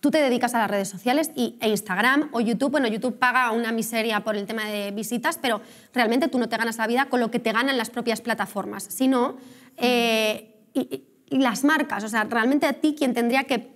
tú te dedicas a las redes sociales y, e Instagram o YouTube. Bueno, YouTube paga una miseria por el tema de visitas, pero realmente tú no te ganas la vida con lo que te ganan las propias plataformas, sino eh, las marcas. O sea, realmente a ti quien tendría que...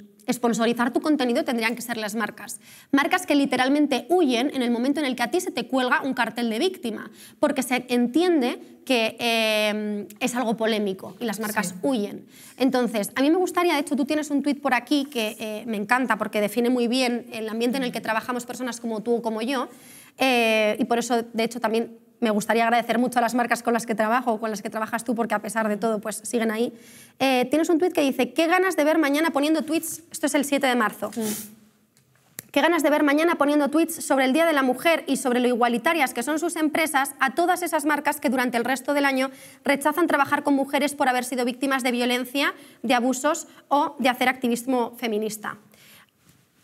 Mm, sponsorizar tu contenido tendrían que ser las marcas. Marcas que literalmente huyen en el momento en el que a ti se te cuelga un cartel de víctima, porque se entiende que em, es algo polémico y las marcas huyen. Entonces, a mí me gustaría, de hecho, tú tienes un tuit por aquí que eh, me encanta porque define muy bien el ambiente en el que trabajamos personas como tú o como yo, eh, y por eso, de hecho, también me gustaría agradecer mucho a las marcas con las que trabajo o con las que trabajas tú, porque a pesar de todo, pues siguen ahí. Eh, tienes un tweet que dice, ¿qué ganas de ver mañana poniendo tweets? Esto es el 7 de marzo. Mm. Qué ganas de ver mañana poniendo tweets sobre el Día de la Mujer y sobre lo igualitarias que son sus empresas a todas esas marcas que durante el resto del año rechazan trabajar con mujeres por haber sido víctimas de violencia, de abusos o de hacer activismo feminista.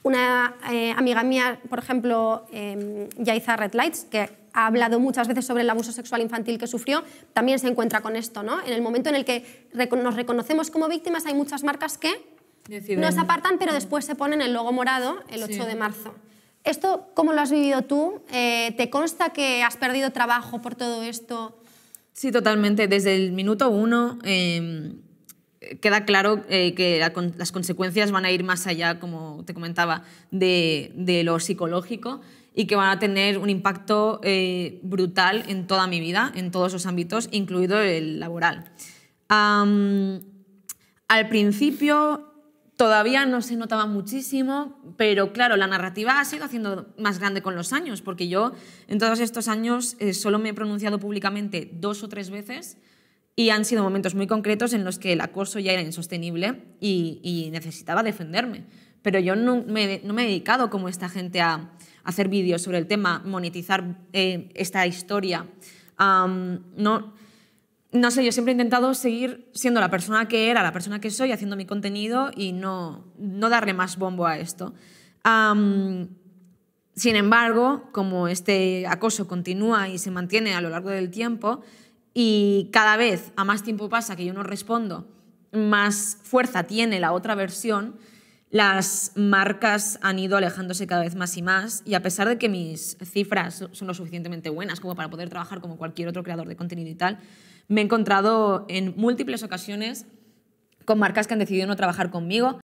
Una eh, amiga mía, por ejemplo, eh, Yaiza Red Lights, que ha hablado muchas veces sobre el abuso sexual infantil que sufrió, también se encuentra con esto. ¿no? En el momento en el que nos reconocemos como víctimas, hay muchas marcas que nos apartan, pero después se ponen el logo morado el 8 de marzo. ¿Esto cómo lo has vivido tú? Eh, ¿Te consta que has perdido trabajo por todo esto? Sí, totalmente. Desde el minuto uno... Em, queda claro eh, que las consecuencias van a ir más allá, como te comentaba, de, lo psicológico y que van a tener un impacto eh, brutal en toda mi vida, en todos los ámbitos, incluido el laboral. al principio todavía no se notaba muchísimo, pero claro, la narrativa ha sido haciendo más grande con los años, porque yo en todos estos años eh, solo me he pronunciado públicamente dos o tres veces y han sido momentos muy concretos en los que el acoso ya era insostenible y, necesitaba defenderme. Pero yo no me, no me, he dedicado como esta gente a, hacer vídeos sobre el tema, monetizar eh, esta historia. no, no sé, yo siempre he intentado seguir siendo la persona que era, la persona que soy, haciendo mi contenido y no, no darle más bombo a esto. sin embargo, como este acoso continúa y se mantiene a lo largo del tiempo, y cada vez a más tiempo pasa que yo no respondo, más fuerza tiene la otra versión. Las marcas han ido alejándose cada vez más y más y a pesar de que mis cifras son lo suficientemente buenas como para poder trabajar como cualquier otro creador de contenido y tal, me he encontrado en múltiples ocasiones con marcas que han decidido no trabajar conmigo